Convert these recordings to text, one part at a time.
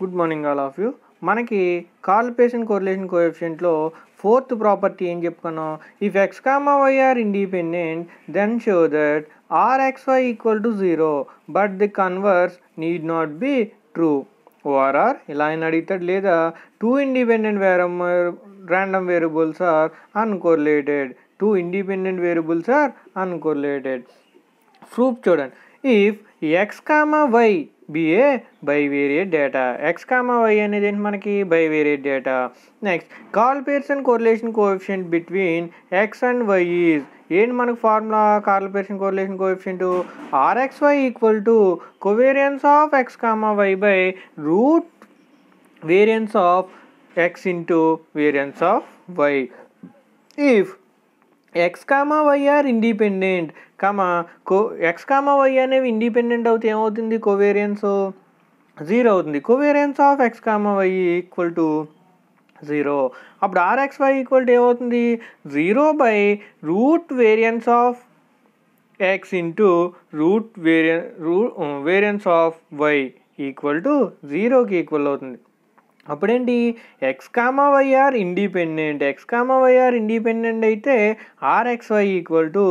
Good morning all of you మనకి corporation correlation కోఎఫిషియంట్లో fourth property ఏం చెప్పుకున్నాం if X comma why are independent then show that R X why equal to zero but the converse need not be true ఓఆర్ఆర్ ఇలా ఆయన అడుగుతాడు లేదా two independent వేరమ్ random variables are uncorrelated two independent variables are uncorrelated proof చూడండి if X comma Y बीए bivariate data X comma Y अने मन की बै bivariate data next Karl Pearson correlation को बिटवी एक्स अंड वैज ए मन फार्मला कॉल पेरसन कोर्लेशन को आरएक्स वैक्वल टू को of X comma Y by root वेरियफ एक्स इंटू वेरियफ Y if X comma Y are independent comma కో ఎక్స్ కామా వై అనేవి independent అవుతే ఏమవుతుంది కోవేరియన్స్ జీరో అవుతుంది covariance of X comma why equal to zero అప్పుడు R X why equal to ఏమవుతుంది zero by root variance of X into root variance రూ variance of why equal to జీరోకి equal అవుతుంది అప్పుడేంటి X comma Y are independent X comma Y are independent అయితే R X Y equal to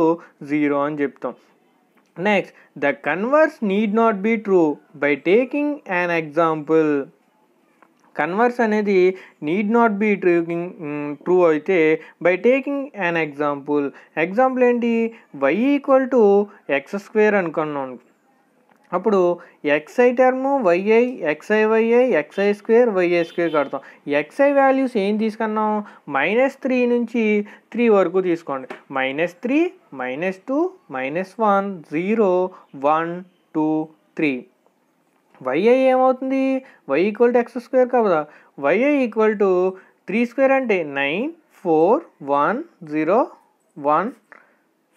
zero అని చెప్తాం next the converse need not be true by taking an example converse అనేది need not be ట్రూకింగ్ true అయితే by taking an example example ఏంటి Y equal to X square అనుకున్నాం అప్పుడు X I term Y I X I Y I X I square Y I square కడతాం X I values ఏం తీసుకున్నాం minus three నుంచి త్రీ వరకు తీసుకోండి minus three minus two minus one zero one two three Y I ఏమవుతుంది Y equal to X square కాదా Y I equal to three square అంటే nine four one zero one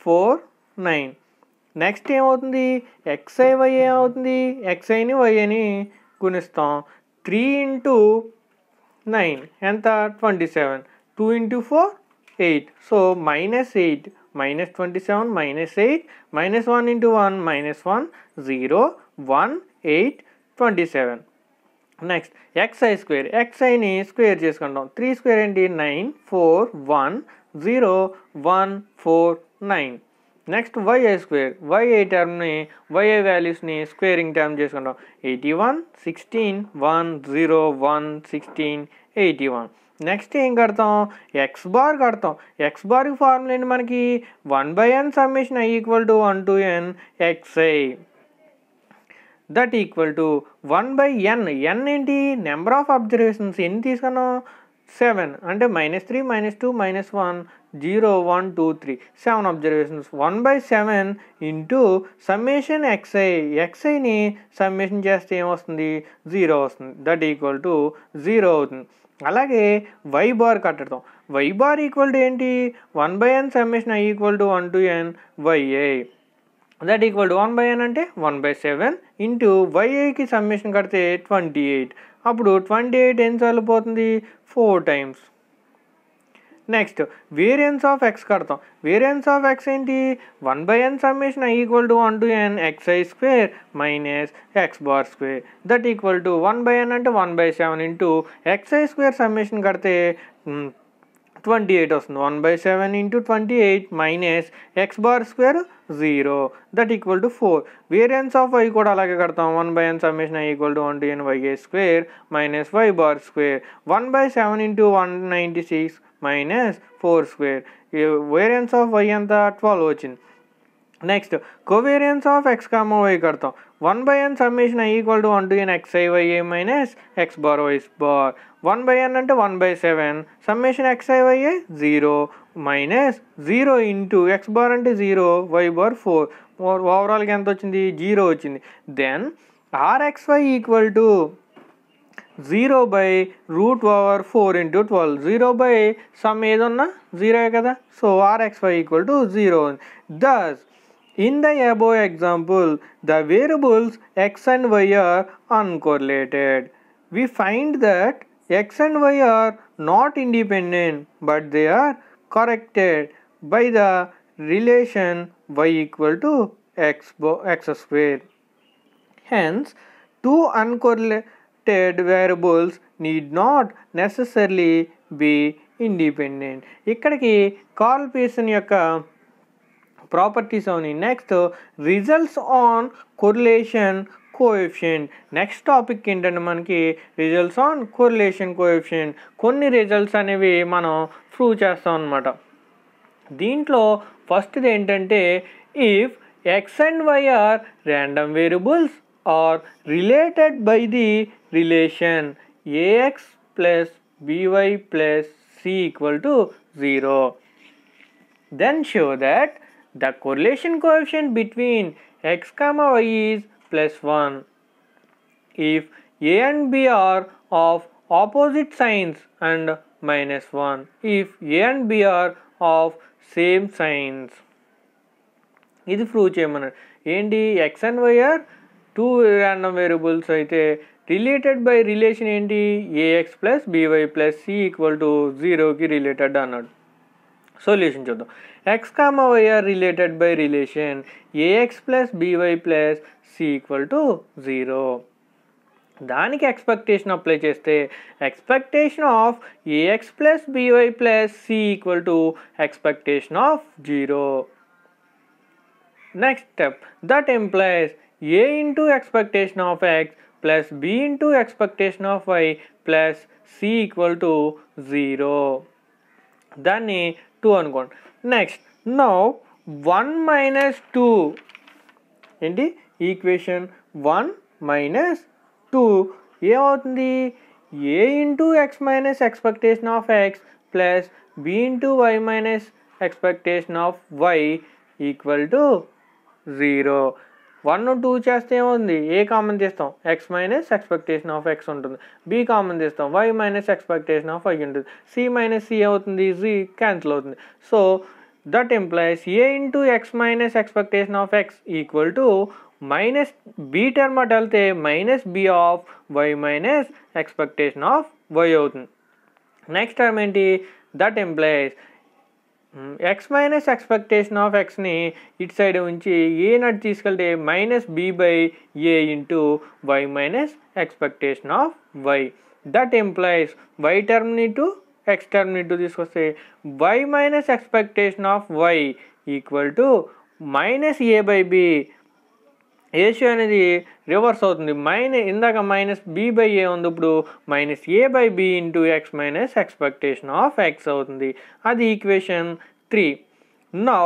four nine next ఏమవుతుంది X I Y ఏమవుతుంది ఎక్స్ఐని అని గుణిస్తాం three into nine ఎంత twenty seven two into four eight so minus eight minus twenty seven minus eight minus one into one minus one zero one eight twenty seven next X I square ఎక్స్ఐని square చేసుకుంటాం three square ఏంటి nine four one zero one four nine next y a square y a టర్మ్ని y a వాల్యూస్ని squaring term చేసుకుంటాం eighty one sixteen one zero one sixteen eighty one next ఏం కడతాం x bar కడతాం x bar formula ఏంటి మనకి one by N summation i equal to one to n x i that equal to one by n n ఏంటి number of observations ఎన్ని తీసుకున్నాం seven అంటే minus three minus two minus one zero one two three seven observations one by seven into summation x i ఎక్స్ఐని summation చేస్తే ఏమొస్తుంది zero వస్తుంది that equal to zero అవుతుంది అలాగే వై బార్ కట్టడం వై బార్ ఈక్వల్ టు ఏంటి one by N summation i equal to one to n y a that equal to one by n అంటే one by seven into వైఏకి summation కడితే twenty eight అప్పుడు twenty eight సార్లు పోతుంది four times next variance of x కడతాం variance of x ఏంటి one by N summation i equal to one to n x i square minus X bar square that equal to one by n అంటే one by seven into x i square summation కడితే twenty eight వస్తుంది one by seven into twenty eight minus X bar square zero that equal to four variance of y కూడా అలాగే కడతాం one by N summation i equal to one to n y a square minus why bar square one by seven into one ninety six minus four square variance of y ఎంత twelve వచ్చింది next covariance of X comma y కడతాం one by N summation i equal to one to n x i y a minus X bar y's bar one by n అంటే one by seven summation x i y a zero minus zero into x bar అంటే zero y bar four ఓవరాల్గా ఎంత వచ్చింది zero వచ్చింది then y equal to 0 by root over 4 into 12. 0 by sum is 0. So rxy equal to 0. Thus, in the above example, the variables x and y are uncorrelated. We find that x and y are not independent, but they are corrected by the relation y equal to x, x square. Hence, two uncorrelated related variables need not necessarily be independent ఇక్కడికి Karl Pearson యొక్క properties అవుని next results on correlation coefficient next topic ఏంటంటే మనకి results on correlation coefficient కొన్ని results అనేవి మనం prove చేస్తాం అనమాట దీంట్లో ఫస్ట్ది ఏంటంటే if x and y are random variables are related by the relation ax plus by plus c equal to 0. Then show that the correlation coefficient between x comma y is plus 1. If a and b are of opposite signs and minus 1 if a and b are of same signs. ఇది prove చేయమన్నాడు ఏంటి and y are two random variables అయితే related by relation ఏంటి a x plus b y plus c equal to జీరోకి related అన్నాడు solution చూద్దాం x comma y are related by relation a x plus b y plus c equal to zero దానికి expectation apply చేస్తే expectation of a x plus b y plus c equal to expectation of zero next step that implies a into expectation of x plus b into expectation of y plus c equal to zero దాన్ని two అనుకోండి next now one minus two ఏంటి equation one minus two ఏమవుతుంది a into x minus expectation of x plus b into y minus expectation of why equal to zero one two చేస్తే ఏముంది a common తీస్తాం x minus expectation of x ఉంటుంది b common తీస్తాం y minus expectation of y ఉంటుంది c minus c అవుతుంది జీ cancel అవుతుంది so that implies a into x minus expectation of X equal to minus b term అటు వెళ్తే minus b of y minus expectation of y అవుతుంది next term ఏంటి that implies x minus expectation of ఎక్స్ని ఇటు side ఉంచి a నట్ తీసుకెళ్తే minus b by a into y minus expectation of y that implies y టర్మ్ని to x టర్మ్ని to తీసుకొస్తే y minus expectation of why equal to minus a by b ఏషియో అనేది రివర్స్ అవుతుంది మైనస్ ఇందాక మైనస్ బి బై ఏ ఉంది ఇప్పుడు minus a by b into x minus expectation of x అవుతుంది అది equation three now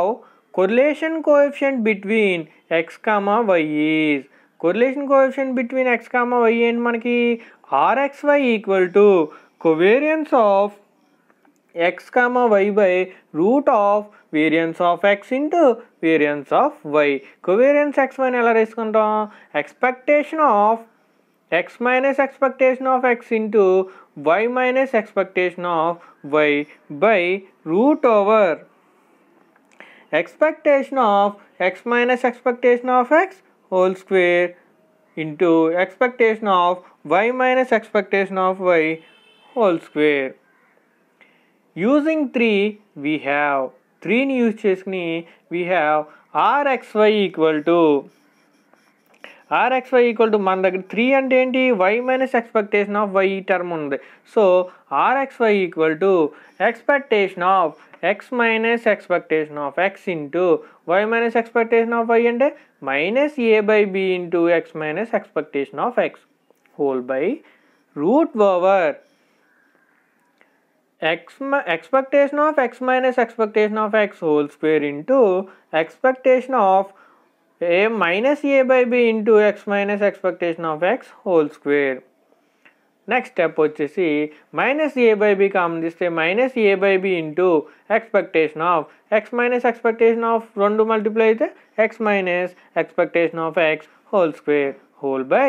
correlation coefficient between x comma why is correlation coefficient between x comma y ఏంటి మనకి y equal to covariance of x comma y by root of variance of X into variance of y covariance x వైని ఎలా తీసుకుంటాం expectation of X minus expectation of X into y minus expectation of why by root over expectation of X minus expectation of x whole square into expectation of y minus expectation of y whole square using three we have త్రీని use చేసుకుని we have r x y equal to r x y equal to మన దగ్గర three అంటే ఏంటి y minus expectation of y term ఉంది so r x y equal to expectation of X minus expectation of X into y minus expectation of y అంటే minus a by b into x minus expectation of x whole by root over x expectation of x minus expectation of x whole square into expectation of a minus a by b into x minus expectation of x whole square next step వచ్చేసి minus a by b common తీస్తే minus a by b into expectation of X minus expectation of రెండు multiply అయితే x minus expectation of x whole square whole by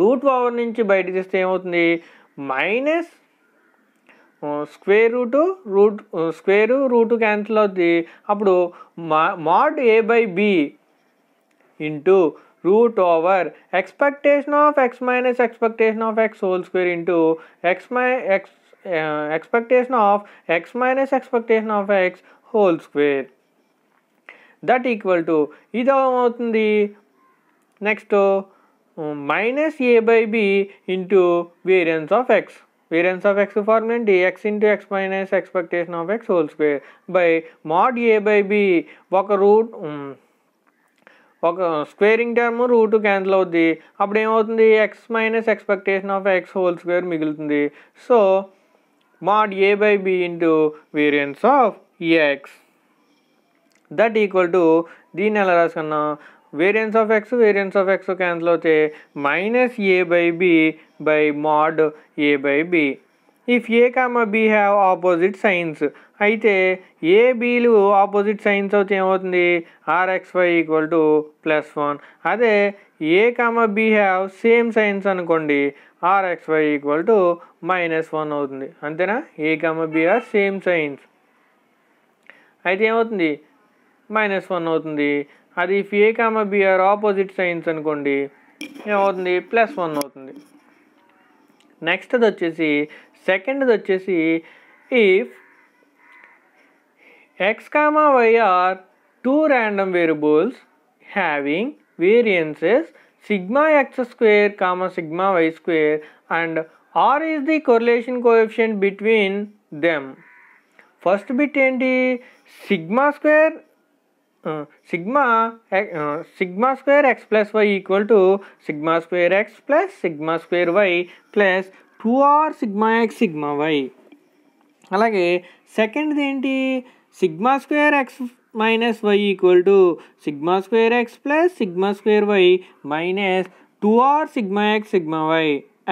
root power నుంచి బయట తీస్తే ఏమవుతుంది minus square root root square root cancel అవుద్ది అప్పుడు మా mod a by b into root over expectation of X minus expectation of x whole square into x మై x expectation of X minus expectation of x whole square that equal to ఇది అవుతుంది next minus a by b into variance of x variance of x formula dx into x minus expectation of x whole square by mod a by b ఒక root um, ఒక squaring term root cancel అవుద్ది అప్పుడు ఏమవుతుంది x minus expectation of x whole square మిగులుతుంది so mod a by b into variance of X that equal to దీన్ని ఎలా రాసుకున్నాం variance of x variance of x cancel అవుతాయి minus a by b by mod ఏ by B. If a comma b have opposite signs అయితే a బీలు opposite signs అయితే ఏమవుతుంది r x why equal to plus one అదే a comma b have same signs అనుకోండి r x why equal to minus one అవుతుంది అంతేనా a comma b are same signs అయితే ఏమవుతుంది మైనస్ వన్ అవుతుంది అది if a comma b are opposite signs అనుకోండి ఏమవుతుంది ప్లస్ వన్ అవుతుంది next the chessy second the chessy if x comma y are two random variables having variances sigma x square comma sigma y square and r is the correlation coefficient between them first we take the sigma square sigma sigma square x plus y equal to sigma square x plus sigma square y plus two r sigma x sigma y అలాగే సెకండ్ది ఏంటి sigma square x minus y equal to sigma square x plus sigma square y minus two r sigma x sigma y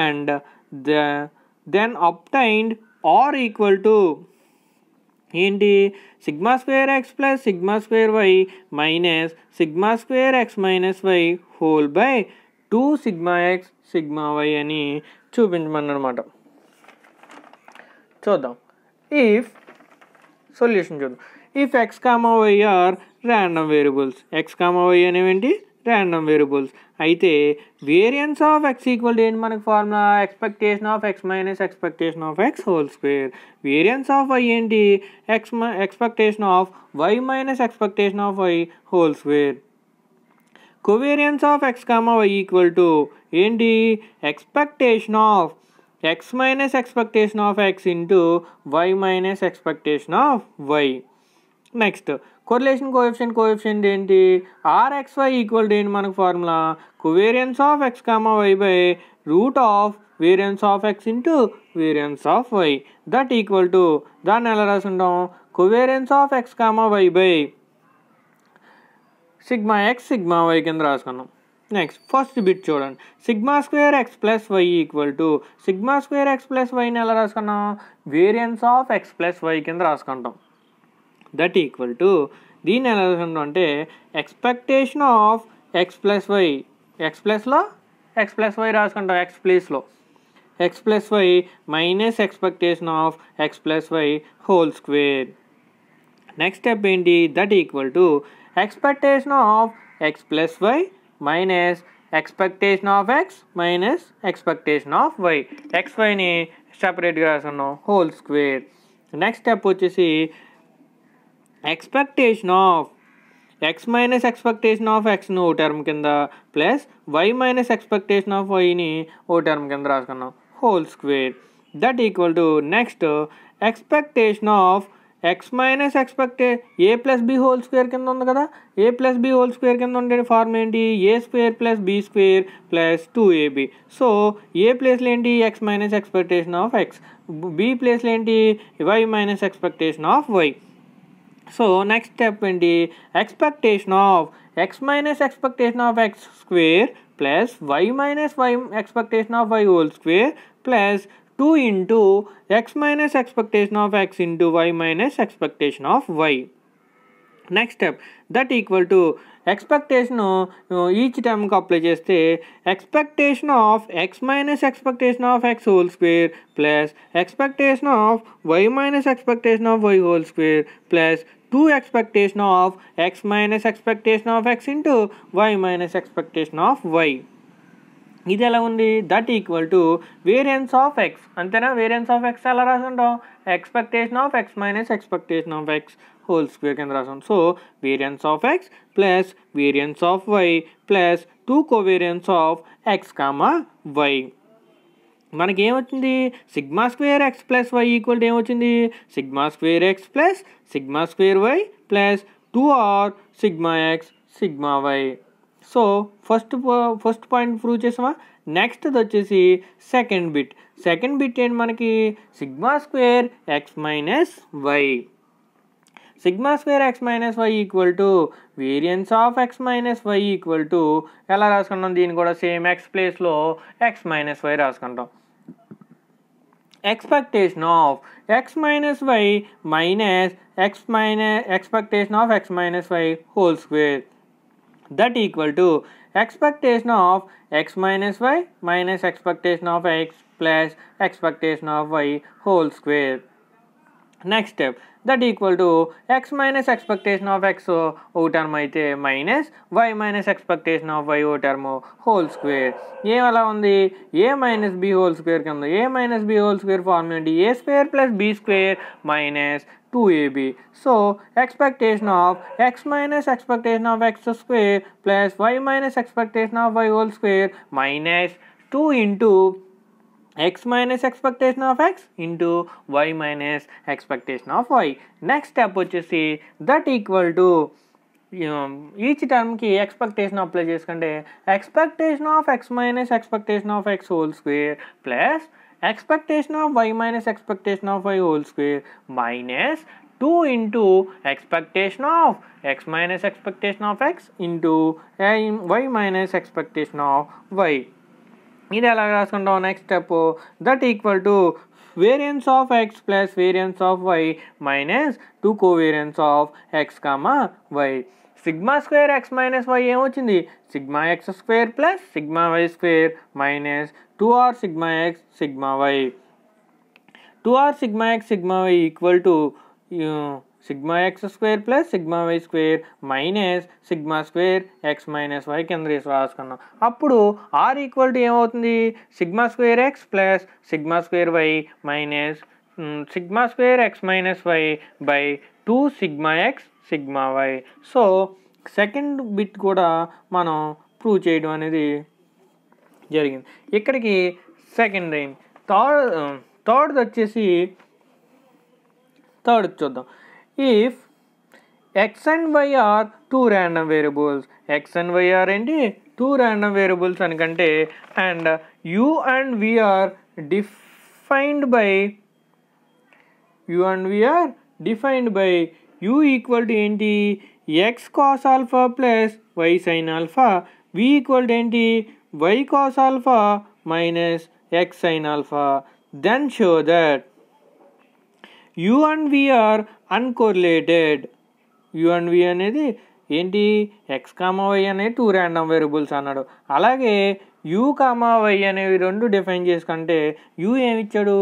and then obtained r equal to ఏంటి sigma square x plus sigma square y minus sigma square x minus y whole by two sigma x sigma y అని చూపించమన్నమాట చూద్దాం if solution చూద్దాం if X comma why are random variables x comma y ఏంటి random variables అయితే variance of X equal ఏంటి మనకు formula expectation of X minus expectation of x whole square variance of y ఏంటి x expectation of y minus expectation of y whole square covariance of X comma why equal to ఏంటి expectation of X minus expectation of X into y minus expectation of y next correlation coefficient coefficient ఏంటి r x y equal ఏంటి మనకు formula covariance of X comma y by root of variance of X into variance of y that equal to దాన్ని ఎలా రాసుంటాం covariance of X comma y by sigma x sigma y కింద రాసుకున్నాం next first bit చూడండి sigma square x plus y equal to sigma square x plus వైని ఎలా రాసుకున్నాం variance of x plus y కింద రాసుకుంటాం దట్ ఈక్వల్ టు దీన్ని ఎలా రాసుకుంటాం అంటే expectation of x plus y x ప్లస్లో ఎక్స్ ప్లస్ వై రాసుకుంటాం ఎక్స్ ప్లేస్లో x plus y minus expectation of x plus y whole square next step ఏంటి that equal to expectation of x plus y minus expectation of X minus expectation of y x వైని సపరేట్గా రాసుకున్నాం whole square next step వచ్చేసి expectation of X minus expectation of ఎక్స్ను ఓ term కింద plus y minus expectation of వైని ఓ term కింద రాసుకున్నాం whole square that equal to next expectation of X minus expectation a plus b whole square కింద ఉంది కదా a plus b whole square కింద ఉండే ఫార్మ్ ఏంటి a square plus b square plus two a b so a ప్లేస్లో ఏంటి x minus expectation of x b ప్లేస్లో ఏంటి y minus expectation of y So next step in the expectation of x minus expectation of x square plus y minus y expectation of y whole square plus 2 into x minus expectation of x into y minus expectation of y. Next step that equal to expectation each టైంకి apply చేస్తే expectation of X minus expectation of x whole square plus expectation of y minus expectation of y whole square plus two expectation of X minus expectation of X into y minus expectation of y ఇది ఎలా ఉంది that equal to variance of x అంతేనా variance of x ఎలా రాసుకుంటాం expectation of X minus expectation of x whole square కింద రాసాం so variance of x plus variance of y plus two covariance of X comma y మనకి ఏమొచ్చింది sigma square x plus y equal to ఏమొచ్చింది sigma square x plus sigma square y plus two r sigma x sigma y so first first point prove చేసామా next వచ్చేసి second bit second bit ఏంటి మనకి sigma square x minus y sigma square x minus y equal to variance of X minus y equal to ఎలా రాసుకుంటాం దీన్ని కూడా same x ప్లేస్లో x minus y రాసుకుంటాం expectation of X minus y minus x minus expectation of X minus y whole square that equal to expectation of X minus y minus expectation of x plus expectation of y whole square next step that equal to x minus expectation of x ఓ term అయితే minus y minus expectation of y ఓ term whole square ఏ అలా ఉంది a minus b whole square కింద a minus b whole square formula ఏంటి a square plus b square minus 2ab. So expectation of x minus expectation of x square plus y minus expectation of y whole square minus 2 into x minus expectation of x into y minus expectation of y. Next step వచ్చేసి that equal to each టర్మ్కి expectation apply చేసుకుంటే expectation of X minus expectation of x whole square plus expectation of y minus expectation of y whole square minus two into expectation of X minus expectation of X into y minus expectation of y మీరు ఎలా రాసుకుంటాం next step that equal to variance of x plus variance of y minus two covariance of X comma y sigma square x minus y ఏమొచ్చింది sigma X square plus sigma why square minus two r sigma x sigma y two r sigma x sigma y equal to sigma X square plus sigma why square minus sigma square x minus y కింద తీసి రాసుకున్నాం అప్పుడు r equal to ఏమవుతుంది sigma square x plus sigma square y minus sigma square x minus y by two sigma x sigma y so second bit కూడా మనం prove చేయడం అనేది జరిగింది ఇక్కడికి సెకండ్ అయింది థర్డ్ థర్డ్ వచ్చేసి థర్డ్ చూద్దాం if x and y are two random variables x and y are indeed two random variables అనుకంటే and u and v are defined by u and v are defined by u equal to ఏంటి x cos alpha plus y sin alpha v equal to ఏంటి y cos alpha minus x sin alpha then show that u and v are uncorrelated u and v అనేది ఏంటి X కామావై అనేది two random variables అన్నాడు అలాగే you కామావై అనేవి రెండు define చేసుకుంటే u ఏమిచ్చాడు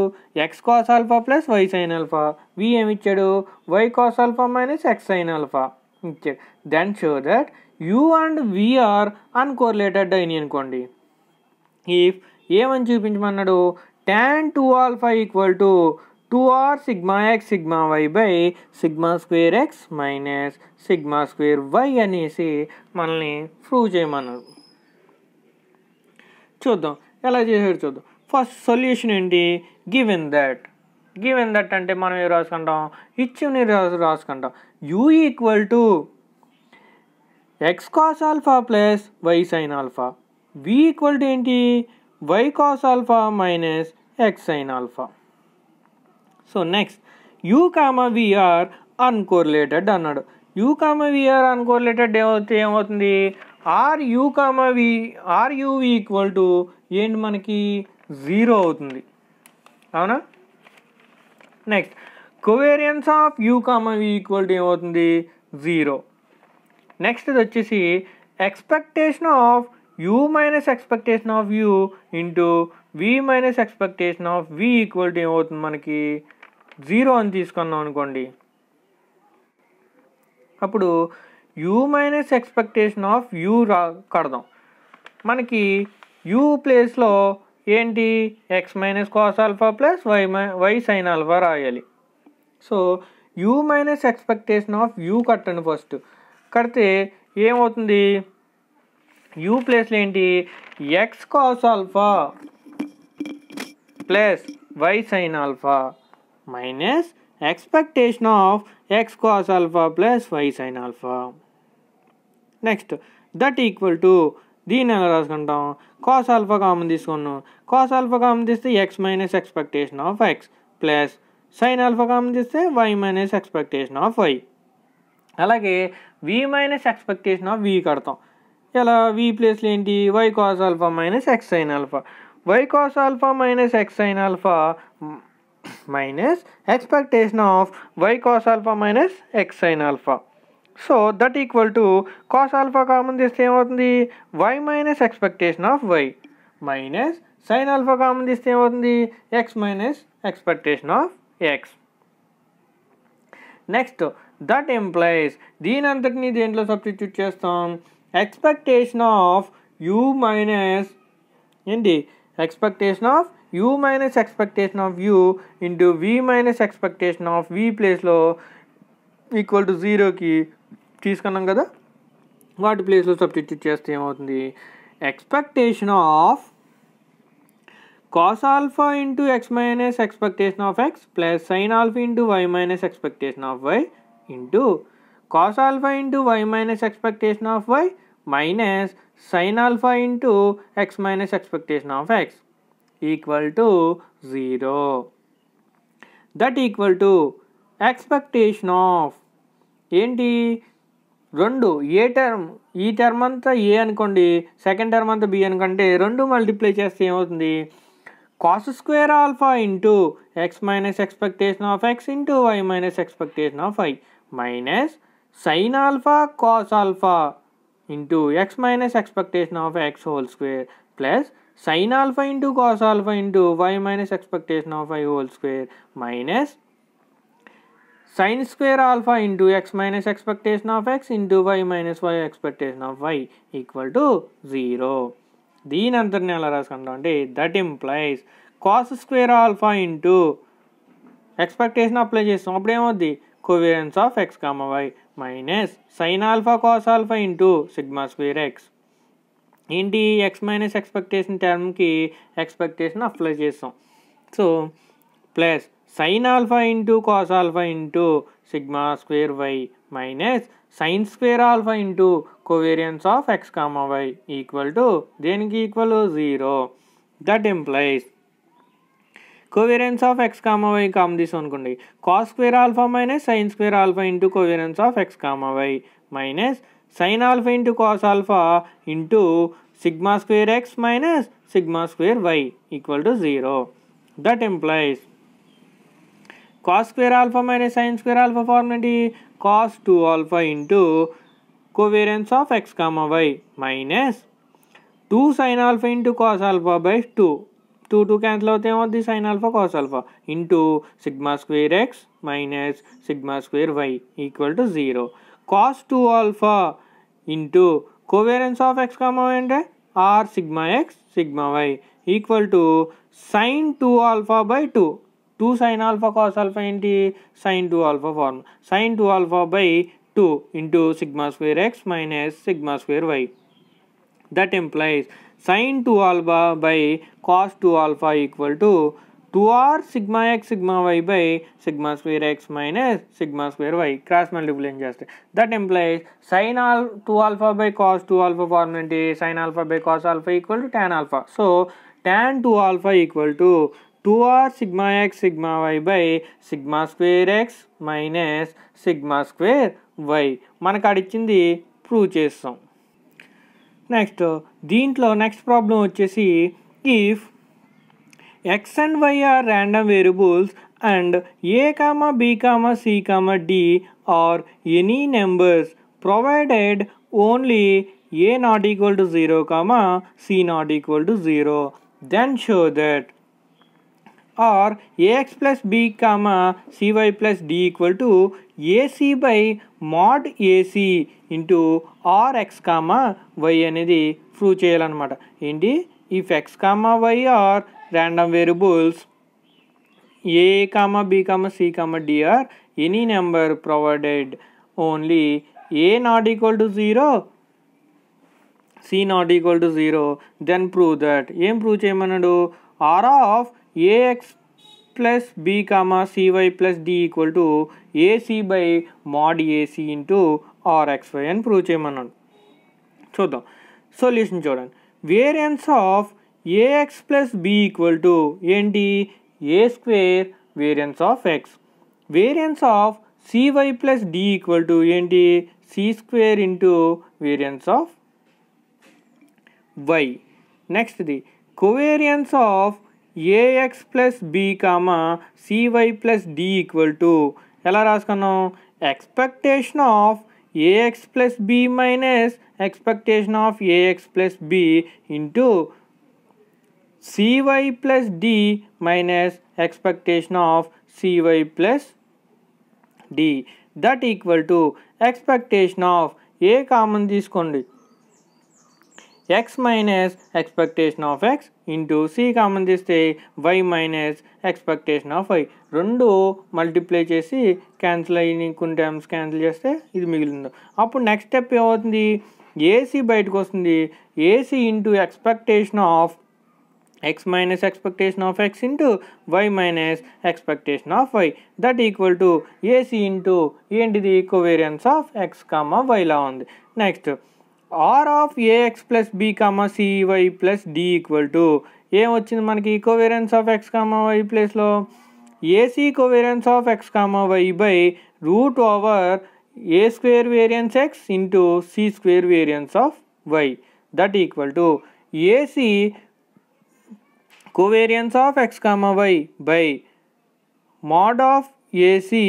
x cos alpha plus y sine alpha v ఏమిచ్చాడు y cos alpha minus x sine alpha ఇచ్చాడు then show that u and v are uncorrelated అని అనుకోండి ఇఫ్ ఏమని చూపించమన్నాడు tan two alpha equal to two r sigma x sigma y by sigma square x minus sigma square y అనేసి మనల్ని prove చేయమన్నారు చూద్దాం ఎలా చేసాడు చూద్దాం ఫస్ట్ సొల్యూషన్ ఏంటి given that give given that అంటే మనం ఏం రాసుకుంటాం ఇచ్చిని రాసుకుంటాం u equal to x cos alpha plus y sine alpha v equal to ఏంటి y cos alpha minus x sine alpha so next u comma v are uncorrelated అన్నాడు u comma v are uncorrelated ఏమవుతుంది ఏమవుతుంది r u comma v r UV equal to ఏంటి మనకి zero అవుతుంది అవునా next covariance of u comma v equal to ఏమవుతుంది zero next ఇది వచ్చేసి expectation of u minus expectation of u into v minus expectation of v equal to ఏమవుతుంది మనకి zero అని తీసుకున్నాం అనుకోండి అప్పుడు u minus expectation of u రా కడదాం మనకి యూ ప్లేస్లో ఏంటి x minus cos alpha plus y my y sine alpha రాయాలి so u minus expectation of u కట్టండి ఫస్ట్ కడితే ఏమవుతుంది యూ ప్లేస్లో ఏంటి x cos alpha plus y sine alpha minus expectation of x cos alpha plus y sine alpha next that equal to దీన్ని ఎలా రాసుకుంటాం cos alpha common తీసుకున్నాం cos alpha common తీస్తే x minus expectation of x plus sine alpha common తీస్తే y minus expectation of why అలాగే v minus expectation of v కడతాం ఇలా v ప్లేస్లు ఏంటి y cos alpha minus x sine alpha y cos alpha minus x sine alpha minus expectation of y cos alpha minus x sin alpha. So that equal to cos alpha common this thing on the y minus expectation of y minus sin alpha common this thing on the x minus expectation of x. Next that implies దీని అంతటిని దేంట్లో substitute చేస్తాం expectation of u minus ఏంటి expectation of u minus expectation of u into v minus expectation of v ప్లేస్లో equal to జీరోకి తీసుకున్నాం కదా వాటి ప్లేస్లో సబ్స్టిట్యూట్ చేస్తే ఏమవుతుంది expectation of cos alpha into x minus expectation of x plus sine alpha into y minus expectation of why into cos alpha into y minus expectation of y minus sine alpha into x minus expectation of X equal to zero that equal to expectation of ఏంటి రెండు ఏ term ఈ term అంతా ఏ అనుకోండి second term అంతా B అనుకుంటే రెండు multiply చేస్తే ఏమవుతుంది cos square alpha into x minus expectation of X into y minus expectation of y minus sine alpha cos alpha into x minus expectation of x whole square plus sin alpha into cos alpha into y minus expectation of y whole square minus sin square alpha into x minus expectation of x into y minus y expectation of y equal to 0. దీని అంతర్ని ఎలా రాసుకుంటాం అంటే that implies cos square alpha into expectation apply చేస్తాం అప్పుడు ఏమవుద్ది covariance of X comma why minus sine alpha cos alpha into sigma square x ఏంటి x minus expectation టర్మ్కి expectation apply చేస్తాం so plus sine alpha into cos alpha into sigma square y minus sine square alpha into covariance of X comma why equal to దేనికి equal zero that implies covariance of X comma why com తీసుకోనుకోండి cos square alpha minus sine square alpha into covariance of X comma y minus sine alpha into cos alpha into sigma square x minus sigma square y equal to 0. That implies cos square alpha minus sin square alpha formality cos 2 alpha into covariance of x comma y minus 2 sin alpha into cos alpha by 2. 2 2 cancel होते हैं और दी sin alpha cos alpha into sigma square x minus sigma square y equal to 0. cos 2 alpha into covariance of x comma y and r sigma x sigma y equal to sine 2 alpha by 2 2 sin alpha cos alpha into sin 2 alpha form sin 2 alpha by 2 into sigma square x minus sigma square y that implies sin 2 alpha by cos 2 alpha equal to two r sigma x sigma y by sigma square x minus sigma square y cross మల్టిప్లైన్ చేస్తే that implies sine ఆల్ two alpha by cos two alpha form ఏంటి sine alpha by cos alpha equal to tan alpha so tan two alpha equal to two r sigma x sigma y by sigma square x minus sigma square y మనకు అడిచింది prove చేస్తాం next దీంట్లో next problem వచ్చేసి if x and y are random variables and a comma b comma c comma d are any numbers provided only a not equal to 0 comma c not equal to 0 then show that or ax plus b comma cy plus d equal to ac by mod ac into r x comma y అనేది prove చేయాలన్నమాట ఏంటి if x comma y are random variables a comma b comma c comma d are any number provided only a not equal to 0 c not equal to 0 then prove that ఏం prove చేయమన్నాడు r of a x plus b comma c y plus d equal to a c by mod a c into r x y అని prove చేయమన్నాడు చూద్దాం solution చూడండి variance of a x plus b equal to ఏంటి a square variance of x variance of c y plus d equal to ఏంటి c square into variance of y నెక్స్ట్ది covariance of a x plus b comma c y plus d equal to ఎలా రాసుకున్నాం expectation of a x plus b minus expectation of a x plus b into cy plus d minus expectation of cy plus d that equal to expectation of a common తీసుకోండి x minus expectation of X into c common తీస్తే y minus expectation of y రెండు multiply చేసి cancel అయ్యి కొన్ని times cancel చేస్తే ఇది మిగిలింది అప్పుడు నెక్స్ట్ స్టెప్ ఏమవుతుంది ఏసీ బయటకు వస్తుంది a c into expectation of x minus expectation of x into y minus expectation of y that equal to ac into a into the covariance of x comma y law on the next r of ax plus b comma c y plus d equal to ఏం వచ్చింది మనకి covariance of X comma y ప్లేస్లో a c covariance of X comma y by root over a square variance x into c square variance of y that equal to a c covariance of X comma why by mod of a c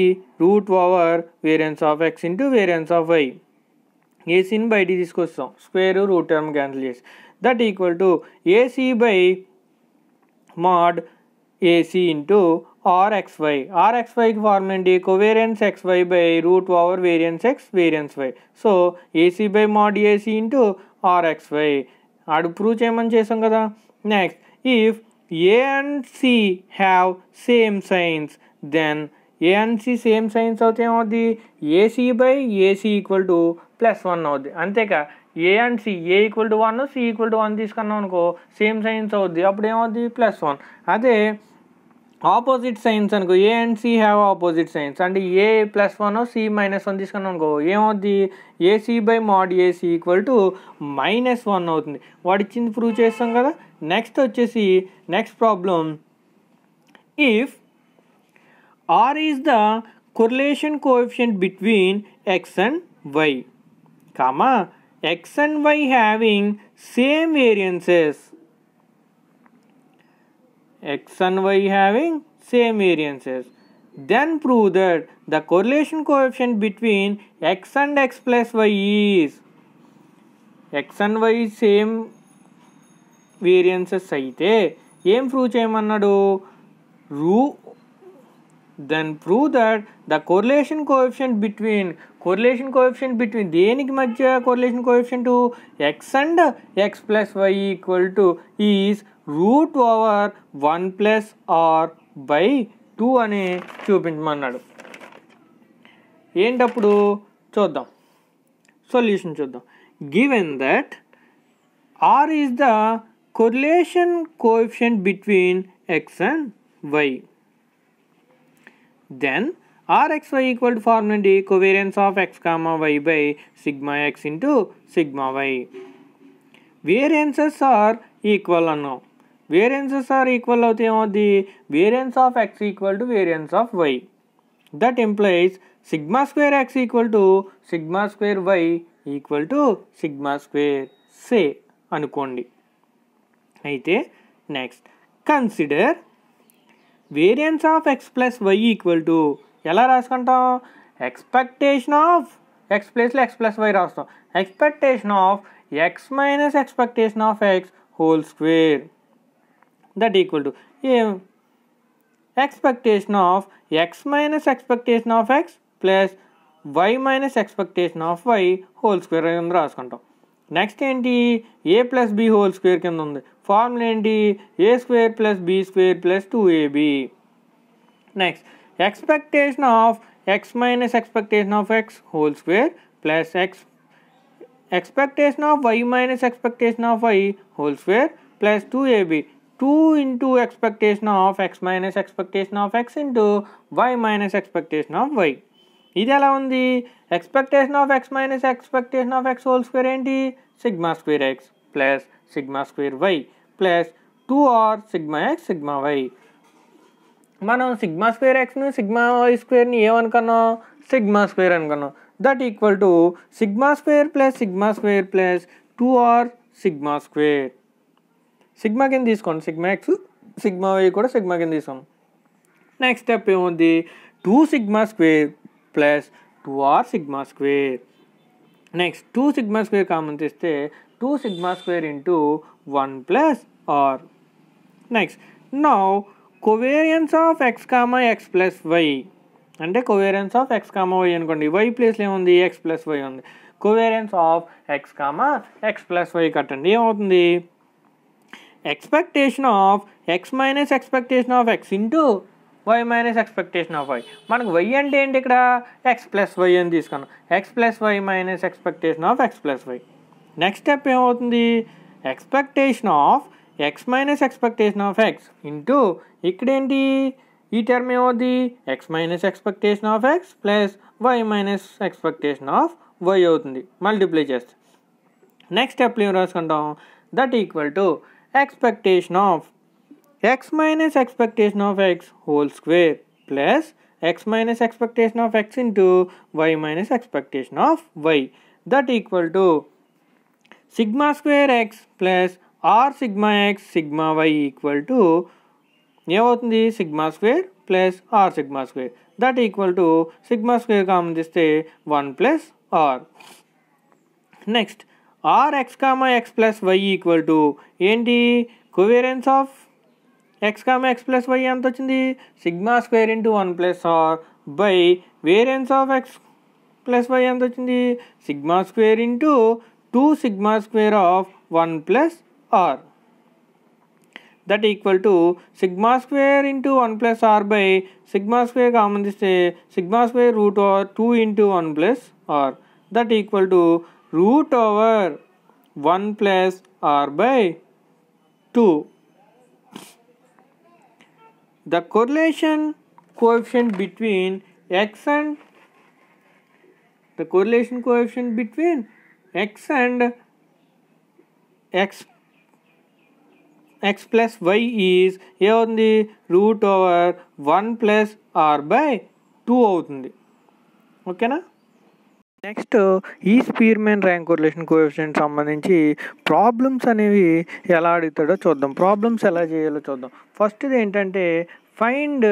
root over variance of X into variance of y ఏసీని బయటికి తీసుకొస్తాం square root term cancel చేసి that equal to a c by mod a c into r x y ఆర్ఎక్స్వైకి form ఏంటి covariance x y by root over variance x variance y so a c by mod a c into r x y ఆడు prove చేయమని చేసాం కదా next if A and C have same signs, then A and C same signs అవుతే ఏమవుద్ది a c by a c equal to plus one అవుద్ది అంతేకా a and c a equal to one c equal to one తీసుకున్నాం అనుకో same signs అవుద్ది అప్పుడు ఏమవుద్ది plus one అదే ఆపోజిట్ సైన్స్ అనుకో a and c have opposite signs అంటే a plus one c minus one తీసుకున్నాం అనుకో ఏమవుద్ది a c by mod a c equal to minus one అవుతుంది వాడు ఇచ్చింది ప్రూవ్ చేస్తాం కదా next వచ్చేసి next problem if r is the correlation coefficient between x and y comma x and y having same variances x and y having same variances then prove that the correlation coefficient between x and x plus y is x and y same variances అయితే ఏం prove చేయమన్నాడు rho then prove that the correlation coefficient between correlation coefficient between దేనికి మధ్య correlation to x and x plus y equal to is root over one plus r by two అని చూపించమన్నాడు ఏంటప్పుడు చూద్దాం solution చూద్దాం given that r is the correlation coefficient between x and y. Then rxy equal to form నుండి covariance of x comma y by sigma x into sigma y. Variances are equal అన్నాం variances are equal అవుతే ఏమవుద్ది variance of X equal to variance of y that implies sigma square x equal to sigma square y equal to sigma square say అనుకోండి అయితే next consider variance of x plus y equal to ఎలా రాసుకుంటాం expectation of x ప్లస్లో x plus y రాస్తాం expectation of X minus expectation of x whole square that equal to ఏం expectation of X minus expectation of x plus y minus expectation of y whole square అని రాసుకుంటాం next a plus b whole square formula a square plus b square plus two a b next expectation of x minus expectation of x whole square plus x expectation of y minus expectation of y whole square plus two a b two into expectation of x minus expectation of x into y minus expectation of y ఇది ఎలా ఉంది expectation of X minus expectation of x whole square ఏంటి sigma square x plus sigma square y plus two r sigma x sigma y మనం sigma square ఎక్స్ని sigma y స్క్వేర్ని ఏమనుకున్నాం sigma square అనుకున్నాం that equal to sigma square plus sigma square plus two r sigma square sigma కింద తీసుకోండి sigma x sigma y కూడా sigma కింద తీసుకోండి నెక్స్ట్ స్టెప్ ఏముంది two sigma square plus two r sigma square next two sigma square common తీస్తే two sigma square into one plus r next now covariance of X comma x plus y అంటే covariance of X comma why అనుకోండి y ప్లేస్లో ఏముంది x plus y ఉంది covariance of X comma x plus y కట్టండి ఏమవుతుంది expectation of X minus expectation of X into y minus expectation of y మనకు y అంటే ఏంటి ఇక్కడ ఎక్స్ ప్లస్ వై అని తీసుకున్నాం x plus y minus expectation of x plus y next step ఏమవుతుంది expectation of X minus expectation of X into ఇక్కడేంటి ఈ term ఏమవుద్ది x minus expectation of x plus y minus expectation of y అవుతుంది multiply చేస్తే next స్టెప్లో ఏం రాసుకుంటాం that equal to expectation of x minus expectation of x whole square plus x minus expectation of x into y minus expectation of y that equal to sigma square x plus r sigma x sigma y equal to yavatundi sigma square plus r sigma square that equal to sigma square common this day 1 plus r next r x comma x plus y equal to nd covariance of x comma x plus y ఎంత వచ్చింది sigma square into one plus r by variance of x plus y ఎంత వచ్చింది sigma square into two sigma square of one plus r that equal to sigma square into one plus r by sigma square common sigma square root over two into one plus r that equal to root over one plus r by two The correlation coefficient between x and the correlation coefficient between x and x x plus y is ఏ ఉంది root over one plus r by two okay na. Next ఈ Spearman rank relation coefficient సంబంధించి problems అనేవి ఎలా అడుగుతాడో చూద్దాం problems ఎలా చేయాలో చూద్దాం ఫస్ట్ది ఏంటంటే find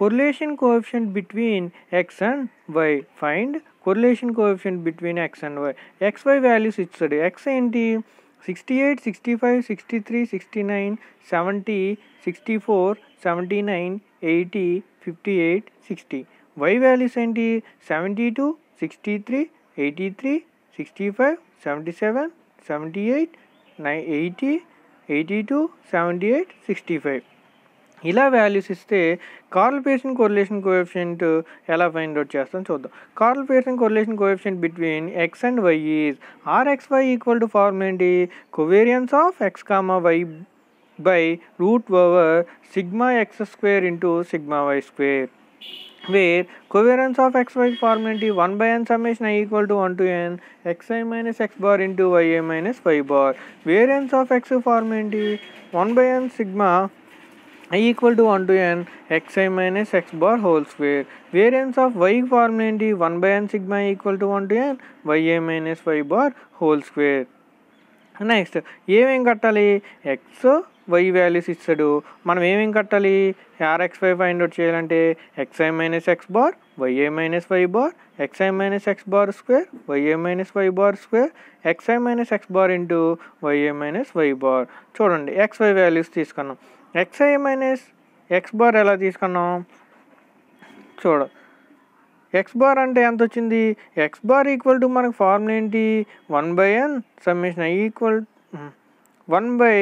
correlation coefficient between x and y find correlation coefficient between x and y x why values ఇస్తాడు ఎక్స్ ఏంటి sixty eight sixty five sixty three sixty nine seventy sixty four seventy nine eighty fifty eight sixty y values ఏంటి seventy two sixty three eighty three sixty five seventy seven seventy eight nine eighty eighty two seventy eight sixty five ఇలా values ఇస్తే Karl Pearson correlation coefficient ఎలా find out చేస్తాం చూద్దాం Karl Pearson correlation coefficient between x and y is r X why equal to form ఏంటి covariance of X comma y by root over sigma X square into sigma why square where covariance of xy formality 1 by n summation i equal to 1 to n xi minus x bar into ya minus y bar variance of x formality 1 by n sigma i equal to 1 to n xi minus x bar whole square variance of y formality 1 by n sigma i equal to 1 to n ya minus y bar whole square next ఏమేం కట్టాలి X why values ఇస్తాడు మనం ఏమేమి కట్టాలి r x y find out చేయాలంటే x i minus X bar y i minus why bar x i minus X bar square y i minus why bar square x i minus X bar into y i minus why bar చూడండి X why values తీసుకున్నాం x i minus X bar ఎలా తీసుకున్నాం చూడ x bar అంటే ఎంత వచ్చింది x bar equal to మనకు formula ఏంటి one by N summation i equal one by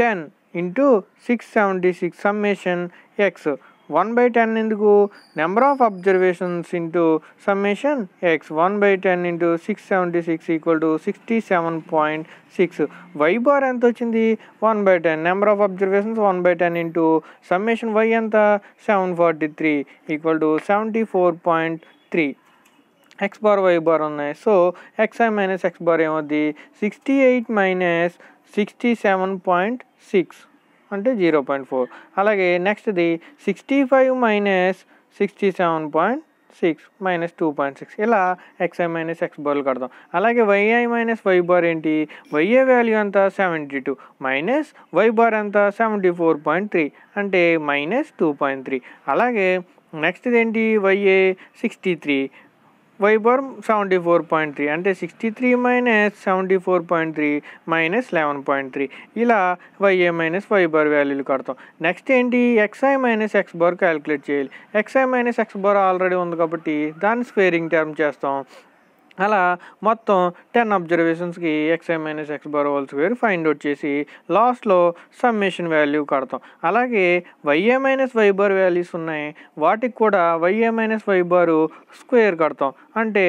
ten into six seventy six summation x one by ten ఎందుకు number of observations into summation x one by ten into six seventy six equal to sixty seven point six y bar ఎంత వచ్చింది one by ten number of observations one by ten into summation y ఎంత seven forty three equal to seventy four point three x bar y bar ఉన్నాయి so x i minus X bar ఏమవుద్ది sixty eight minus sixty seven point six అంటే zero point four అలాగే నెక్స్ట్ది sixty five minus sixty seven point six minus two point six ఇలా x i minus x బార్లు కడదాం అలాగే y i minus why bar ఏంటి y i value ఎంత seventy two minus why bar ఎంత సెవెంటీ ఫోర్ పాయింట్ త్రీ అంటే మైనస్ టూ పాయింట్ త్రీ అలాగే నెక్స్ట్ది ఏంటి y i sixty three y bar seventy four point three అంటే sixty three minus seventy four point three minus eleven point three ఇలా y i minus bar వాల్యూలు కడతాం next ఏంటి x i minus X bar calculate చేయాలి x i minus X bar already ఉంది కాబట్టి దాన్ని squaring term చేస్తాం అలా మొత్తం టెన్ అబ్జర్వేషన్స్కి x i minus X bar whole square find out చేసి లాస్ట్లో సమ్మేషన్ వాల్యూ కడతాం అలాగే y i minus why bar values ఉన్నాయి వాటికి కూడా y i minus y bar square కడతాం అంటే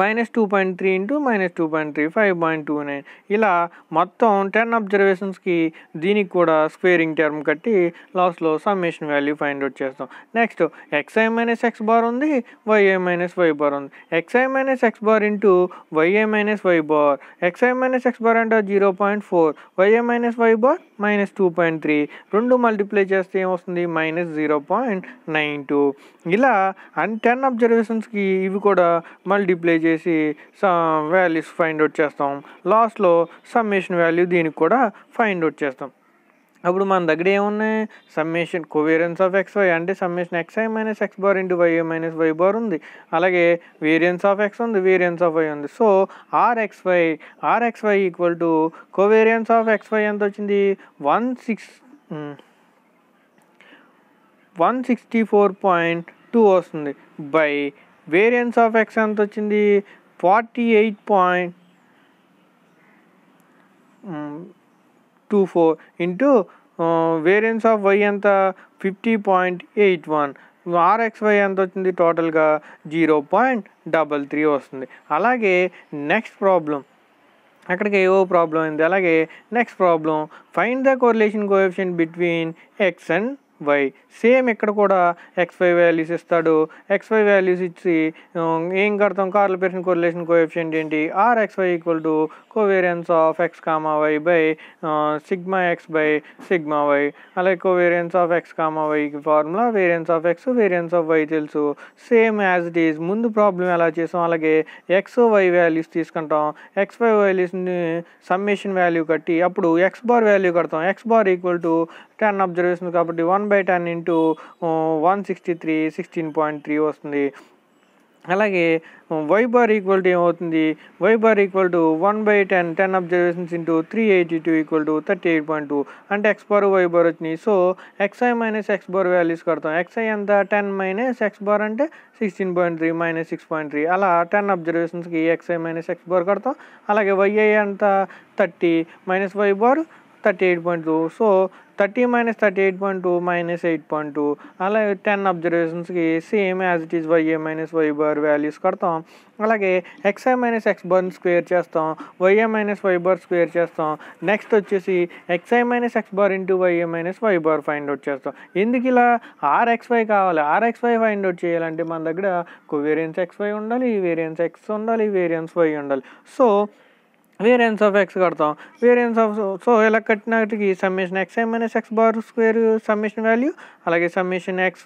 minus two point three into minus two point three five point two nine ఇలా మొత్తం టెన్ అబ్జర్వేషన్స్కి దీనికి కూడా స్క్వేరింగ్ టర్మ్ కట్టి లాస్ట్లో సమ్మేషన్ వాల్యూ ఫైండ్ అవుట్ చేస్తాం next x i minus X bar ఉంది వైఏ మైనస్ వై బార్ ఉంది x i minus X bar into y i minus why bar x i minus X bar అంటే zero point four y i minus why bar minus two point three రెండు multiply చేస్తే ఏమొస్తుంది minus zero point nine two ఇలా అన్ ten అబ్జర్వేషన్స్కి ఇవి కూడా multiply చేసి values find out చేస్తాం లాస్ట్లో సమ్మేషన్ వాల్యూ దీనికి కూడా ఫైండ్ అవుట్ చేస్తాం అప్పుడు మన దగ్గర ఏమున్నాయి summation covariance of X y అంటే summation x i minus X bar into y i minus why bar ఉంది అలాగే వేరియన్స్ ఆఫ్ ఎక్స్ ఉంది వేరియన్స్ ఆఫ్ వై ఉంది so r X y r X why equal to covariance of X y ఎంత వచ్చింది one six one sixty four point two వస్తుంది by variance of x ఎంత వచ్చింది forty eight point two four into variance of y ఎంత fifty point eight one r x y ఎంత వచ్చింది టోటల్గా zero point double three వస్తుంది అలాగే నెక్స్ట్ ప్రాబ్లం అక్కడికి ఏవో ప్రాబ్లం అయింది అలాగే next problem find the correlation coefficient between x and y same ఇక్కడ కూడా ఎక్స్ వై వాల్యూస్ ఇస్తాడు ఎక్స్ వై వాల్యూస్ ఇచ్చి ఏం కడతాం కార్ల పెరిసిన కోరిలేషన్ కోఎఫిషియంట్ ఏంటి r X why equal to covariance of X comma y by sigma x by sigma y అలాగే covariance of X comma y formula variance of x variance of y తెలుసు same as it is ముందు problem ఎలా చేసాం అలాగే x why values తీసుకుంటాం x y వాల్యూస్ని summation value కట్టి అప్పుడు ఎక్స్ బార్ వాల్యూ కడతాం x bar equal to ten observation కాబట్టి one by ten into one sixty three sixteen point three వస్తుంది అలాగే వైబార్ ఈక్వల్ టు ఏమవుతుంది y bar equal to one by ten ten observations into three eighty two equal to thirty eight point two అంటే x bar y వచ్చినాయి so x i minus X bar values కడతాం xi ఎంత ten minus X bar అంటే sixteen point three minus six point three అలా ten అబ్జర్వేషన్స్కి x i minus X bar కడతాం అలాగే y i ఎంత thirty minus why bar thirty eight point two so thirty minus thirty eight point two minus eight point two అలాగే ten అబ్జర్వేషన్స్కి same as it is y i minus why bar values కడతాం అలాగే x i minus X bar square చేస్తాం y i minus why bar square చేస్తాం next వచ్చేసి x i minus X bar into y i minus why bar find out చేస్తాం ఎందుకు ఇలా RXY కావాలి RXY find out చేయాలంటే మన దగ్గర ఎక్స్ ఎక్స్వై ఉండాలి వేరియన్స్ ఎక్స్ ఉండాలి వేరియన్స్ వై ఉండాలి సో వేరియన్స్ ఆఫ్ ఎక్స్ కడతాం వేరియన్స్ ఆఫ్ సో ఇలా కట్టినట్టుకి summation x i minus X bar square summation value అలాగే summation x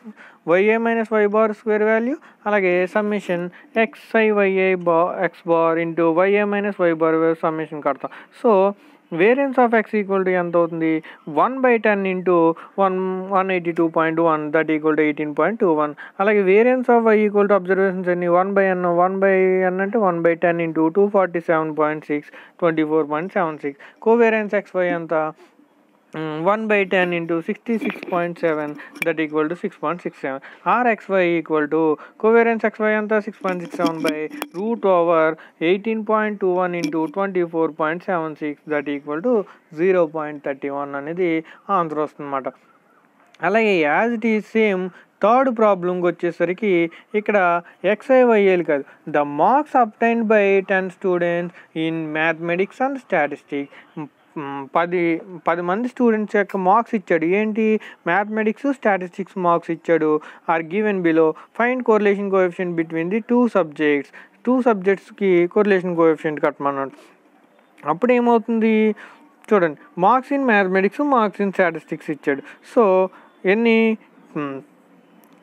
y i minus why bar square value అలాగే summation x i y i bar x bar into y i minus why bar summation కడతాం so variance of X equal to ఎంత అవుతుంది one by ten into one one eighty two point one that equal to eighteen point two one అలాగే variance of why equal to observations అన్ని one by n one by n అంటే one by ten into two forty seven point six twenty four point seven six covariance x y ఎంత one by ten into sixty six point seven that equal to six point six seven r X why equal to x y అంతా six point six seven by root over eighteen point two one into twenty four point seven six that equal to zero point thirty one అనేది answer వస్తుందన్నమాట అలాగే as it is same third ప్రాబ్లంకి వచ్చేసరికి ఇక్కడ x i y i కాదు the marks obtained by ten students in mathematics and statistics పది పది మంది స్టూడెంట్స్ యొక్క మార్క్స్ ఇచ్చాడు ఏంటి మ్యాథమెటిక్స్ స్టాటిస్టిక్స్ మార్క్స్ ఇచ్చాడు are given below find correlation coefficient between the two subjects two సబ్జెక్ట్స్కి కోరిలేషన్ కోఎఫిషియంట్ కట్టమన్నాడు అప్పుడు ఏమవుతుంది చూడండి marks in mathematics marks in statistics ఇచ్చాడు సో ఎన్ని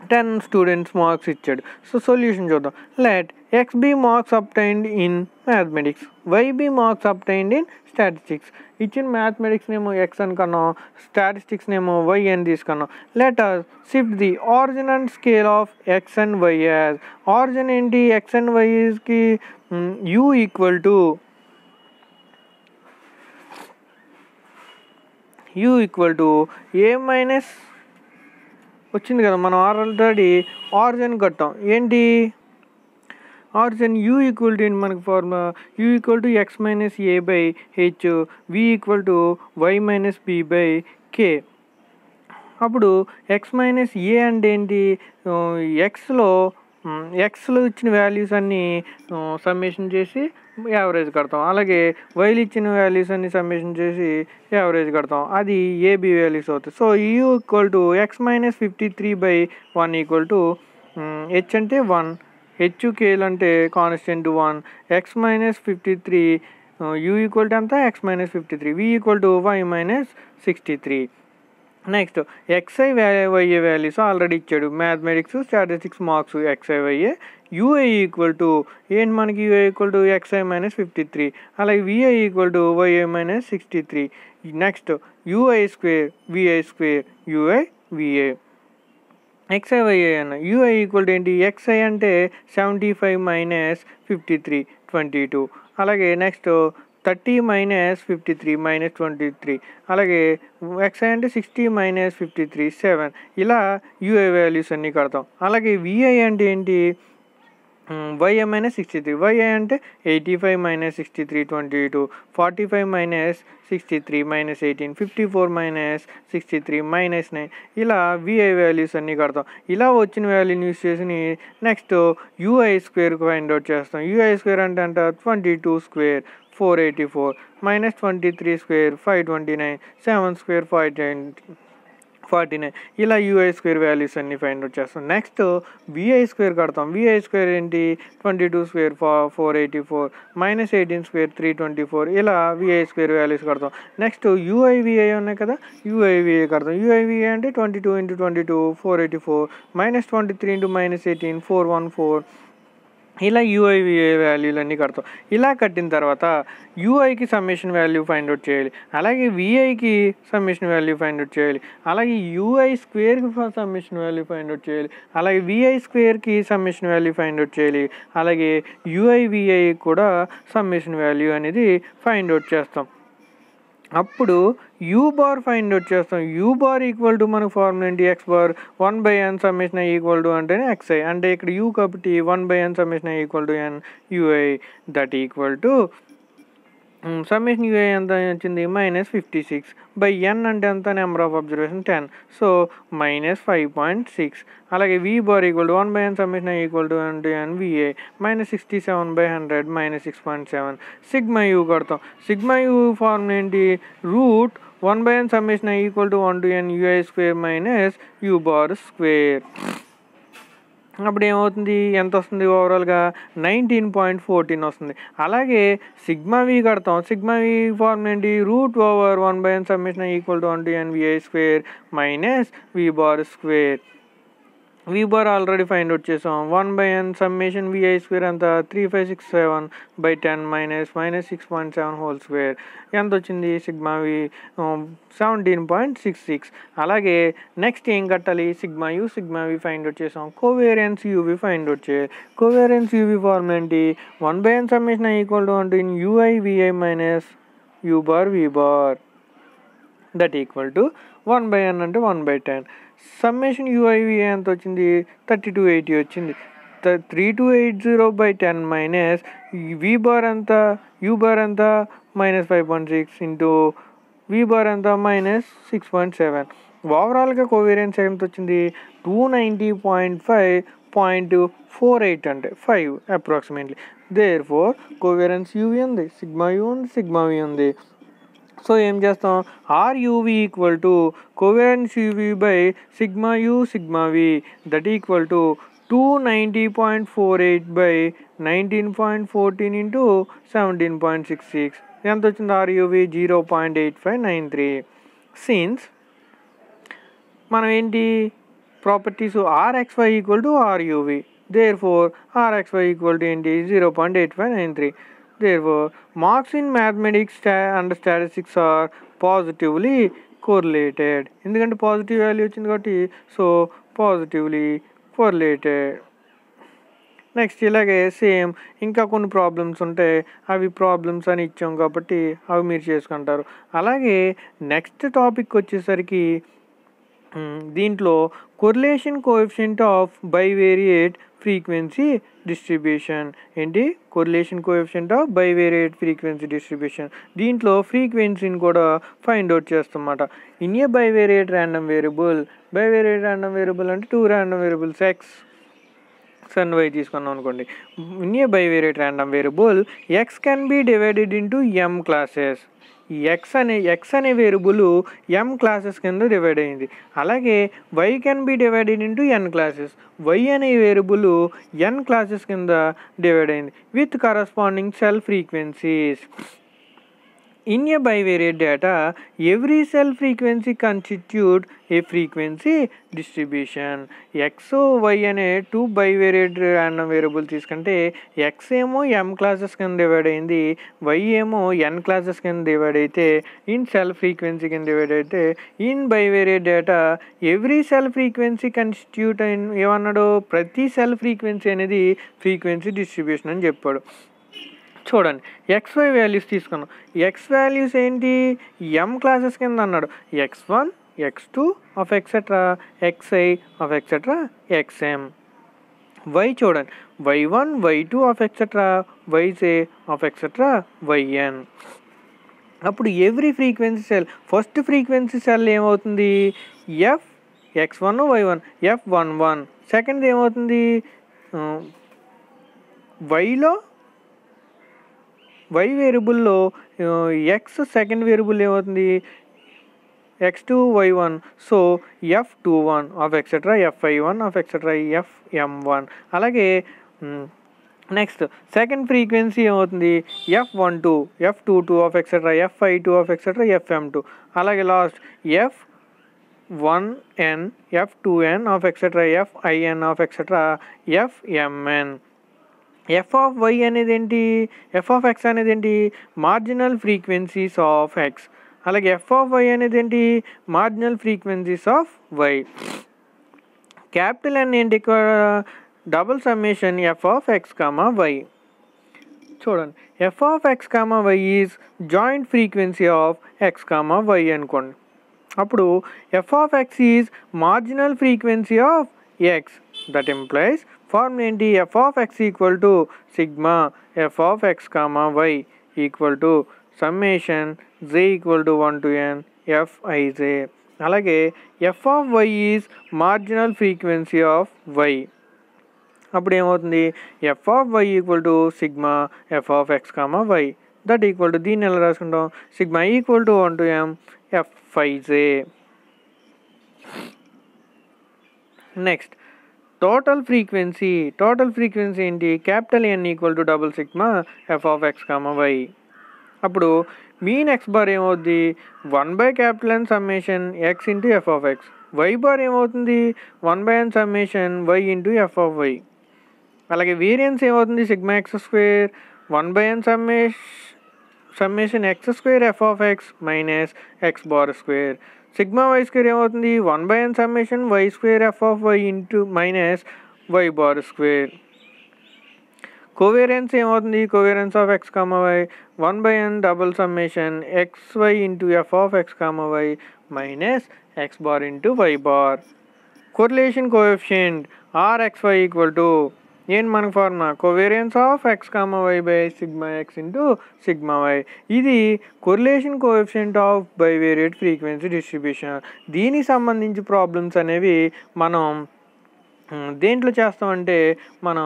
10 students marks each so solution chodam let x be marks obtained in mathematics y be marks obtained in statistics ఇచ్చిన mathematics నేమో x అనుకున్నాం statistics నేమో y అని తీసుకున్నాం letter shift the origin and scale of x and y as origin ఏంటి x and వైస్కి u equal to u equal to a minus వచ్చింది కదా మనం ఆల్రెడీ ఆరిజిన్ కట్టాం ఏంటి ఆరిజిన్ యూ ఈక్వల్ టు మనకి formula u equal to x minus a by h v equal to y minus b by k అప్పుడు x minus ఏ అంటే ఏంటి ఎక్స్లో uh, ఎక్స్లో mm, ఇచ్చిన వాల్యూస్ అన్నీ సమ్మేషన్ uh, చేసి యావరేజ్ కడతాం అలాగే వైల్ ఇచ్చిన వాల్యూస్ అన్ని సమ్మేషన్ చేసి యావరేజ్ కడతాం అది ఏబి వాల్యూస్ అవుతాయి so u equal to x minus fifty three by one equal to h అంటే వన్ హెచ్ కేల్ అంటే constant one x minus fifty three u equal to అంతా x minus fifty three v equal to y minus sixty three next x i y y i values already ఇచ్చాడు mathematics statistics marks x i y i u i equal to ఏంటి మనకి u i equal to x i minus fifty three అలాగే v i equal to y i minus sixty three next u i square v i square u i v i x i y i అన్న u i equal to ఏంటి x i అంటే seventy five minus fifty three twenty two అలాగే next thirty minus fifty three minus twenty three అలాగే x i అంటే sixty minus fifty three seven ఇలా u i values అన్నీ కడతాం అలాగే విఐ అంటే ఏంటి y i minus sixty three y i అంటే eighty five minus sixty three twenty two forty five minus sixty three minus eighteen fifty four minus sixty three minus nine ఇలా v i values అన్నీ కడతాం ఇలా వచ్చిన వాల్యూని యూస్ చేసి నెక్స్ట్ యూఐ స్క్వేర్కి find out చేస్తాం యూఐ స్క్వేర్ అంటే అంట twenty two square four eighty four minus twenty three square five twenty nine seven square five twenty forty nine ఇలా యూఐ స్క్వేర్ వాల్యూస్ అన్ని ఫైండ్ అవుట్ చేస్తాం next v i square కడతాం v i square ఏంటి twenty two square four eighty four minus eighteen square three twenty four ఇలా v i square values కడతాం next v i ఉన్నాయి కదా v i కడతాం విఐ అంటే twenty two into twenty two four eighty four minus twenty three into minus eighteen four one four ఇలా వాల్యూలు అన్నీ కడతాం ఇలా కట్టిన తర్వాత యూఐకి సమ్మిషన్ వాల్యూ ఫైండ్ అవుట్ చేయాలి అలాగే విఐకి సమ్మిషన్ వాల్యూ ఫైండ్ అవుట్ చేయాలి అలాగే యూఐ స్క్వేర్కి సమ్మిషన్ వాల్యూ ఫైండ్ అవుట్ చేయాలి అలాగే VI స్క్వేర్కి summation value find out చేయాలి అలాగే యూఐ విఐ కూడా సమ్మిషన్ వాల్యూ అనేది ఫైండ్ అవుట్ చేస్తాం అప్పుడు యూ బార్ ఫైండ్ అవుట్ చేస్తాం యూ బార్ ఈక్వల్ టు మనకు ఫార్ములా ఏంటి x bar one by N summation equal to అంటేనే ఎక్స్ఐ అంటే ఇక్కడ యూ కాబట్టి one by N summation equal to n u i that equal to summation ui ఎంత వచ్చింది minus fifty six by n అంటే ఎంత number of observation ten so minus five point six అలాగే v bar equal to one by N summation equal to one to n v i minus sixty seven by hundred minus six point seven sigma u కడతాం sigma u form ఏంటి root one by N summation equal to one to n u i square minus u bar square అప్పుడు ఏమవుతుంది ఎంత వస్తుంది ఓవరాల్గా nineteen point fourteen వస్తుంది అలాగే sigma v కడతాం సిగ్మా వి ఫార్మ్ ఏంటి root over one by n summation equal to one to n v i square minus v bar square v bar already find out చేసాం one by N summation v i square ఎంత three five six seven by ten minus minus six point seven whole square ఎంత వచ్చింది sigma v seventeen point six six అలాగే next ఏం కట్టాలి sigma you sigma v find out చేసాం covariance u v find out చేయాలి covariance u v form ఏంటి one by N summation equal to అంటే in u i v i minus u bar v bar that equal to one by n అంటే one by ten summation u i v ఎంత వచ్చింది thirty two eighty వచ్చింది three two eight zero by ten minus v bar ఎంత u bar అంత minus five point six into v bar అంత minus six point seven ఓవరాల్గా covariance ఎంత వచ్చింది two ninety point five point four eight అంటే five approximately there four covariance UV ఉంది sigma U ఉంది sigma V ఉంది so ఏం చేస్తాం R UV equal to covariance UV by sigma you sigma V that equal to two ninety point four eight by nineteen point fourteen into seventeen point six six ఎంత వచ్చింది RUV zero point eight five nine three సీన్స్ మనం ఏంటి properties RXY equal to ఆర్యూవి there four RXY equal to ఏంటి zero point eight five nine three Therefore, marks in mathematics and statistics are positively correlated. ఎందుకంటే positive value వచ్చింది కాబట్టి so positively correlated next ఇలాగే same ఇంకా కొన్ని problems ఉంటాయి అవి problems అని ఇచ్చాం కాబట్టి అవి మీరు చేసుకుంటారు అలాగే నెక్స్ట్ టాపిక్ వచ్చేసరికి Hmm. దీంట్లో correlation coefficient of bivariate frequency distribution ఏంటి correlation coefficient of bivariate frequency distribution దీంట్లో ఫ్రీక్వెన్సీని కూడా ఫైండ్ అవుట్ చేస్తామన్నమాట in a bivariate random variable bivariate random variable అంటే టూ ర్యాండమ్ వేరియబుల్స్ ఎక్స్ సన్ వై తీసుకున్నాం అనుకోండి in a bivariate random variable X can be divided into M classes X అనే X అనే వేరియబుల్ ఎం క్లాసెస్ కింద divide అయింది అలాగే Y can be divided into N classes Y అనే variable N classes కింద డివైడ్ అయింది with corresponding cell frequencies in a bivariate data, every cell frequency constitute a frequency distribution. X, Y అనే two bivariate random variable తీసుకుంటే X ఏమో M classes కింద divide అయింది Y ఏమో N classes కింద divide అయితే ఇన్ సెల్ ఫ్రీక్వెన్సీ కింద divide అయితే in bivariate data every cell frequency constitute ఏమన్నాడు ప్రతి సెల్ ఫ్రీక్వెన్సీ అనేది ఫ్రీక్వెన్సీ డిస్ట్రిబ్యూషన్ అని చెప్పాడు చూడండి ఎక్స్ వై వాల్యూస్ తీసుకున్నాం ఎక్స్ వాల్యూస్ ఏంటి ఎం క్లాసెస్ కింద అన్నాడు X one X two of etcetera XI of etcetera XM why చూడండి Y one Y two of etcetera YJ of etcetera YN అప్పుడు every frequency cell first frequency cell ఏమవుతుంది F X one Y one F one one సెకండ్ది ఏమవుతుంది వైలో uh, Y వేరియబుల్లో X second variable ఏమవుతుంది X two Y one so F two one of etcetera F I one of etcetera F M one అలాగే next second frequency ఏమవుతుంది F one two F two two of etcetera F I two of etcetera F M two అలాగే last F one N F two N of etcetera F IN of etcetera F MN F of Y అనేది ఏంటి F of X అనేది ఏంటి marginal frequencies of X అలాగే F of Y అనేది ఏంటి marginal frequencies of Y capital అని ఏంటి double summation F of X comma Y చూడండి F of X comma why is joint frequency of X comma why అనుకోండి అప్పుడు F of X is marginal frequency of X that implies form ఏంటి F of X equal to sigma F of X comma why equal to summation J equal to one to N F IJ అలాగే F of Y is marginal frequency of Y అప్పుడు ఏమవుతుంది F of why equal to sigma F of X comma Y that equal to దీన్ని ఎలా రాసుకుంటాం sigma equal to one to M F ఫైజే next total frequency total frequency ఏంటి capital N equal to double sigma F of X comma Y అప్పుడు mean X bar ఏమవుద్ది one by capital N summation X into F of X Y bar ఏమవుతుంది one by N summation Y into F of why అలాగే variance ఏమవుతుంది sigma X square one by N summation summation X square F of X minus X bar square sigma why square ఏమవుతుంది one by N summation Y square F of why into minus why bar square covariance ఏమవుతుంది covariance of X comma Y one by N double summation X Y into F of X comma why minus X bar into Y bar correlation coefficient R X why equal to ఏం మనకు formula covariance of X comma why by sigma X into sigma Y ఇది correlation coefficient of bivariate frequency distribution దీనికి సంబంధించి problems అనేవి మనం దేంట్లో చేస్తామంటే మనం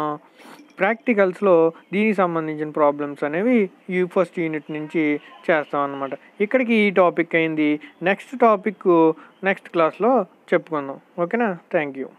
ప్రాక్టికల్స్లో దీనికి సంబంధించిన ప్రాబ్లమ్స్ అనేవి ఈ ఫస్ట్ యూనిట్ నుంచి చేస్తాం అనమాట ఇక్కడికి ఈ టాపిక్ అయింది నెక్స్ట్ టాపిక్ నెక్స్ట్ క్లాస్లో చెప్పుకుందాం ఓకేనా థ్యాంక్ యూ